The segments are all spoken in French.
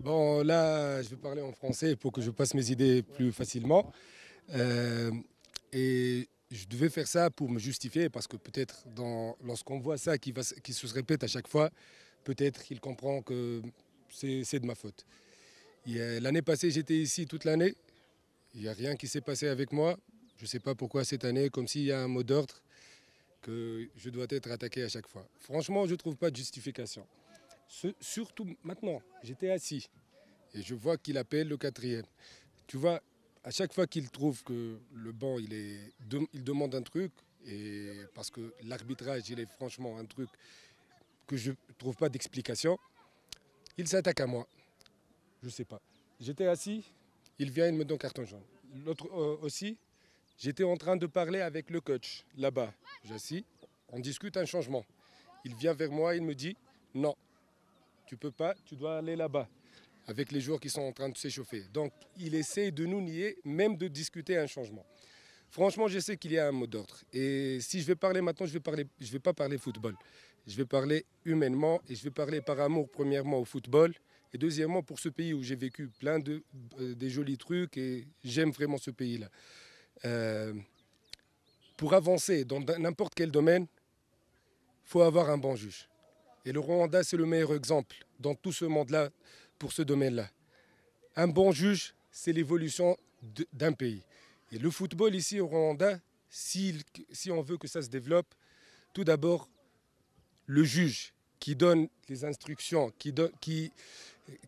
Bon, là, je vais parler en français pour que je passe mes idées plus facilement. Euh, et je devais faire ça pour me justifier parce que peut-être lorsqu'on voit ça qui, qui se répète à chaque fois, peut-être qu'il comprend que c'est de ma faute. L'année passée, j'étais ici toute l'année. Il n'y a rien qui s'est passé avec moi. Je ne sais pas pourquoi cette année, comme s'il y a un mot d'ordre que je dois être attaqué à chaque fois. Franchement, je ne trouve pas de justification. surtout maintenant, j'étais assis et je vois qu'il appelle le quatrième. Tu vois, à chaque fois qu'il trouve que le banc, il, est, il demande un truc, et parce que l'arbitrage, il est franchement un truc que je ne trouve pas d'explication, il s'attaque à moi. Je ne sais pas. J'étais assis, il vient, il me donne carton jaune. L'autre euh, aussi, J'étais en train de parler avec le coach là-bas. J'assis, on discute un changement. Il vient vers moi, il me dit non, tu peux pas, tu dois aller là-bas avec les joueurs qui sont en train de s'échauffer. Donc il essaie de nous nier, même de discuter un changement. Franchement, je sais qu'il y a un mot d'ordre. Et si je vais parler maintenant, je ne vais, vais, pas parler football. Je vais parler humainement et je vais parler par amour, premièrement, au football. Et deuxièmement, pour ce pays où j'ai vécu plein de euh, des jolis trucs et j'aime vraiment ce pays-là. Euh, pour avancer dans n'importe quel domaine, il faut avoir un bon juge. Et le Rwanda, c'est le meilleur exemple dans tout ce monde-là, pour ce domaine-là. Un bon juge, c'est l'évolution d'un pays. Et le football ici au Rwanda, si, si on veut que ça se développe, tout d'abord, le juge qui donne les instructions, qui, qui,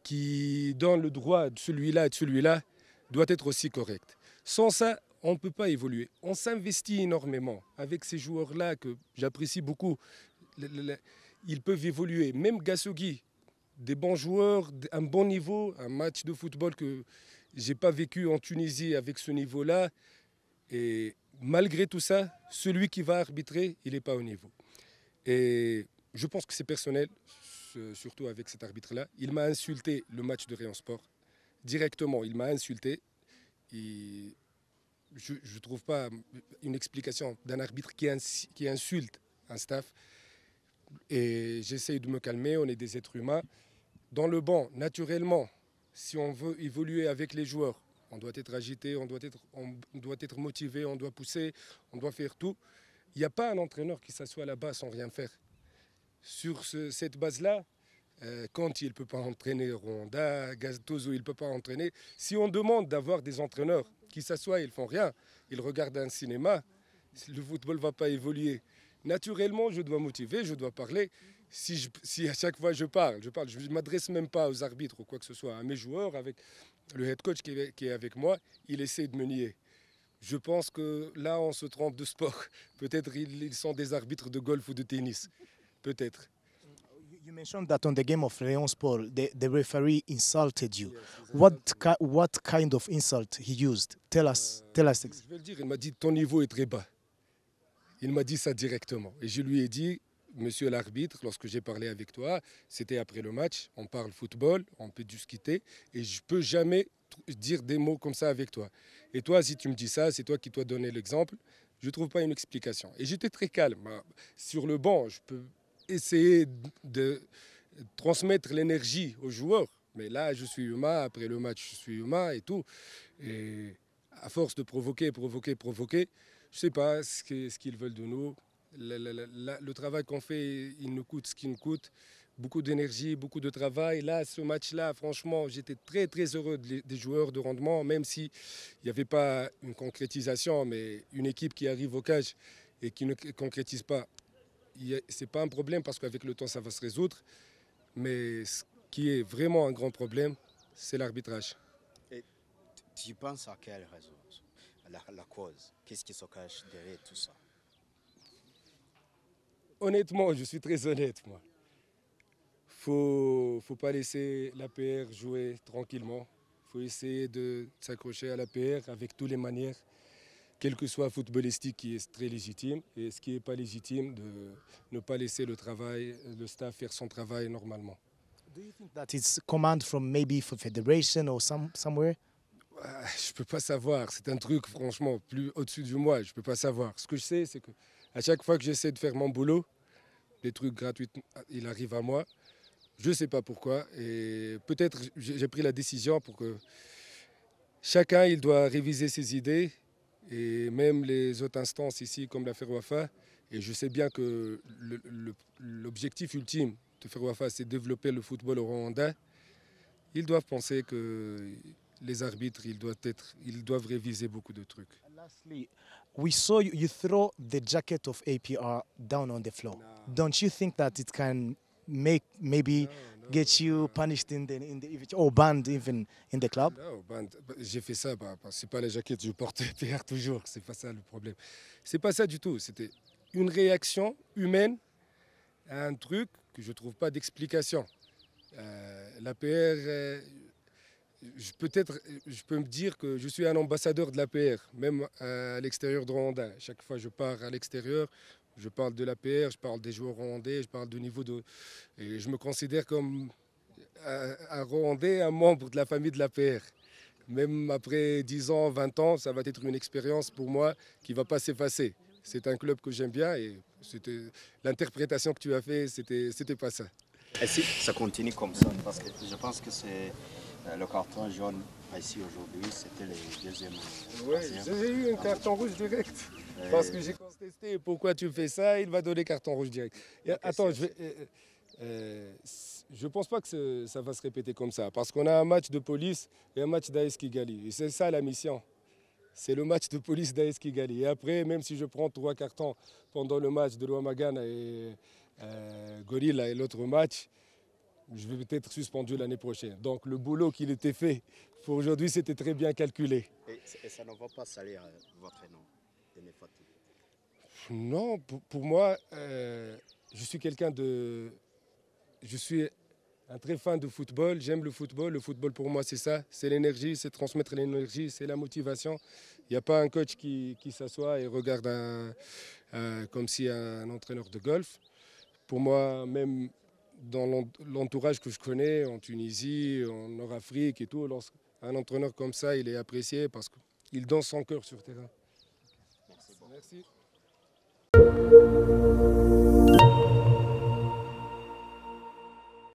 qui donne le droit de celui-là et de celui-là, doit être aussi correct. Sans ça, on ne peut pas évoluer. On s'investit énormément avec ces joueurs-là que j'apprécie beaucoup. Ils peuvent évoluer. Même Gassougui, des bons joueurs, un bon niveau, un match de football que n'ai pas vécu en Tunisie avec ce niveau-là. Et malgré tout ça, celui qui va arbitrer, il n'est pas au niveau. Et je pense que c'est personnel, surtout avec cet arbitre-là. Il m'a insulté le match de rayon Sport directement. Il m'a insulté. Et je ne trouve pas une explication d'un arbitre qui, qui, insulte un staff. Et j'essaye de me calmer, on est des êtres humains. Dans le banc, naturellement, si on veut évoluer avec les joueurs, on doit être agité, on doit être, on doit être motivé, on doit pousser, on doit faire tout. Il n'y a pas un entraîneur qui s'assoit là-bas sans rien faire. Sur cette base-là, euh, quand il ne peut pas entraîner Rwanda, Gaztozo, il ne peut pas entraîner. Si on demande d'avoir des entraîneurs qui s'assoient, ils font rien, ils regardent un cinéma, le football ne va pas évoluer. Naturellement, je dois motiver, je dois parler. Si, à chaque fois je parle, je parle, je ne m'adresse même pas aux arbitres ou quoi que ce soit, à mes joueurs, avec le head coach qui est, avec moi, il essaie de me nier. Je pense que là, on se trompe de sport. Peut-être ils sont des arbitres de golf ou de tennis. Peut-être. You mentioned that on the game of lyon Paul, the, the referee insulted you. Yes, what, ki what kind of insult he used? Euh, tell us. Je vais le dire, il m'a dit ton niveau est très bas. Il m'a dit ça directement. Et je lui ai dit, monsieur l'arbitre, lorsque j'ai parlé avec toi, c'était après le match, on parle football, on peut discuter, et je peux jamais dire des mots comme ça avec toi. Et toi, si tu me dis ça, c'est toi qui dois donner l'exemple. Je ne trouve pas une explication. Et j'étais très calme. Bah, sur le banc, je peux essayer de transmettre l'énergie aux joueurs. Mais là, je suis humain, après le match, je suis humain et tout. Et à force de provoquer, provoquer, provoquer, je ne sais pas ce qu'ils veulent de nous. Le, travail qu'on fait, il nous coûte ce qu'il nous coûte. Beaucoup d'énergie, beaucoup de travail. Là, ce match-là, franchement, j'étais très, très heureux des joueurs de rendement, même s'il n'y avait pas une concrétisation, mais une équipe qui arrive au cage et qui ne concrétise pas c'est pas un problème parce qu'avec le temps, ça va se résoudre. Mais ce qui est vraiment un grand problème, c'est l'arbitrage. tu penses à quelle raison la, la cause Qu'est-ce qui se cache derrière tout ça Honnêtement, je suis très honnête, moi. Faut, faut pas laisser l'APR jouer tranquillement. Faut essayer de s'accrocher à l'APR avec toutes les manières quel que soit footballistique qui est très légitime et ce qui n'est pas légitime de ne pas laisser le travail, le staff faire son travail normalement. Do you that it's command from maybe for federation or some, somewhere? Ah, je peux pas savoir. C'est un truc franchement plus au-dessus de moi. Je peux pas savoir. Ce que je sais, c'est que à chaque fois que j'essaie de faire mon boulot, des trucs gratuits, il arrive à moi. Je sais pas pourquoi. Et peut-être j'ai pris la décision pour que chacun il doit réviser ses idées et même les autres instances ici, comme la Wafa. Et je sais bien que l'objectif ultime de Ferroafa c'est c'est développer le football au Rwanda. Ils doivent penser que les arbitres, ils doivent, être, ils doivent réviser beaucoup de trucs. we saw you, throw the jacket of APR down on floor. Don't you think that make maybe get you punished in the, in the or even in the club? Bah, j'ai fait ça, bah, bah c'est pas la jaquette, je porte PR toujours, c'est pas ça le problème. C'est pas ça du tout, c'était une réaction humaine à un truc que je trouve pas d'explication. L'APR, euh, la PR, euh, je, peut-être, je peux me dire que je suis un ambassadeur de la PR, même à l'extérieur de Rwanda. Chaque fois que je pars à l'extérieur, je parle de l'APR, je parle des joueurs rwandais, je parle du niveau de. Et je me considère comme un, un rwandais, un membre de la famille de l'APR. Même après 10 ans, 20 ans, ça va être une expérience pour moi qui ne va pas s'effacer. C'est un club que j'aime bien et l'interprétation que tu as faite, c'était pas ça. Et si ça continue comme ça, parce que je pense que c'est euh, le carton jaune ici aujourd'hui, c'était le deuxième. Euh, j'ai eu un carton rouge direct. Euh, parce que j'ai contesté pourquoi tu fais ça, il va donner carton rouge direct. attends, je vais. je pense pas que ça va se répéter comme ça, parce qu'on a un match de police et un match d'AS Kigali. Et c'est ça la mission. C'est le match de police d'AS Et après, même si je prends trois cartons pendant le match de Luamagana et Gorilla et l'autre match, je vais peut-être suspendu l'année prochaine. Donc le boulot qu'il était fait pour aujourd'hui, c'était très bien calculé. Et, ça ne va pas salir euh, votre nom, Non, pour, moi, euh, je suis quelqu'un de... Je suis un très fan de football, j'aime le football. Le football pour moi, c'est ça, c'est l'énergie, c'est transmettre l'énergie, c'est la motivation. Il n'y a pas un coach qui, s'assoit et regarde un, comme si un entraîneur de golf. Pour moi, même dans l'entourage que je connais, en Tunisie, en Nord-Afrique et tout, un entraîneur comme ça, il est apprécié parce qu'il danse son cœur sur terrain. Merci.